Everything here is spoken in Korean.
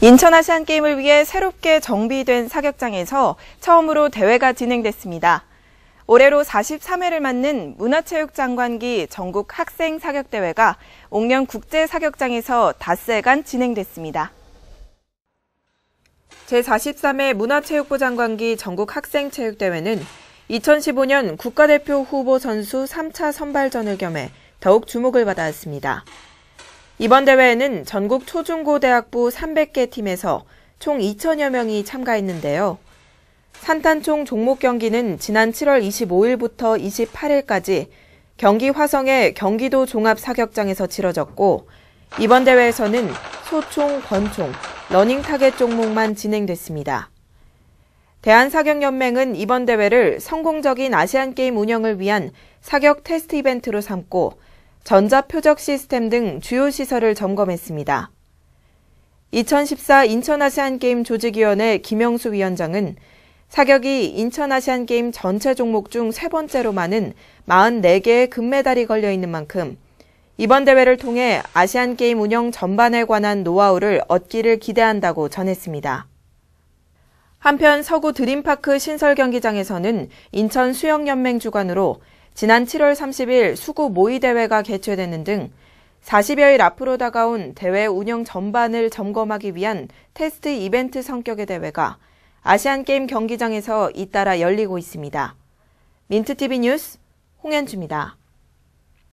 인천 아시안 게임을 위해 새롭게 정비된 사격장에서 처음으로 대회가 진행됐습니다. 올해로 43회를 맞는 문화체육장관기 전국 학생 사격대회가 옥년 국제 사격장에서 닷새간 진행됐습니다. 제43회 문화체육부 장관기 전국 학생체육대회는 2015년 국가대표 후보 선수 3차 선발전을 겸해 더욱 주목을 받았습니다. 이번 대회에는 전국 초중고대학부 300개 팀에서 총 2천여 명이 참가했는데요. 산탄총 종목 경기는 지난 7월 25일부터 28일까지 경기 화성의 경기도 종합사격장에서 치러졌고 이번 대회에서는 소총, 권총, 러닝 타겟 종목만 진행됐습니다. 대한사격연맹은 이번 대회를 성공적인 아시안게임 운영을 위한 사격 테스트 이벤트로 삼고 전자표적 시스템 등 주요 시설을 점검했습니다. 2014 인천아시안게임 조직위원회 김영수 위원장은 사격이 인천아시안게임 전체 종목 중 세 번째로 많은 44개의 금메달이 걸려 있는 만큼 이번 대회를 통해 아시안게임 운영 전반에 관한 노하우를 얻기를 기대한다고 전했습니다. 한편 서구 드림파크 신설 경기장에서는 인천 수영연맹 주관으로 지난 7월 30일 수구 모의대회가 개최되는 등 40여일 앞으로 다가온 대회 운영 전반을 점검하기 위한 테스트 이벤트 성격의 대회가 아시안게임 경기장에서 잇따라 열리고 있습니다. 민트TV 뉴스 홍현주입니다.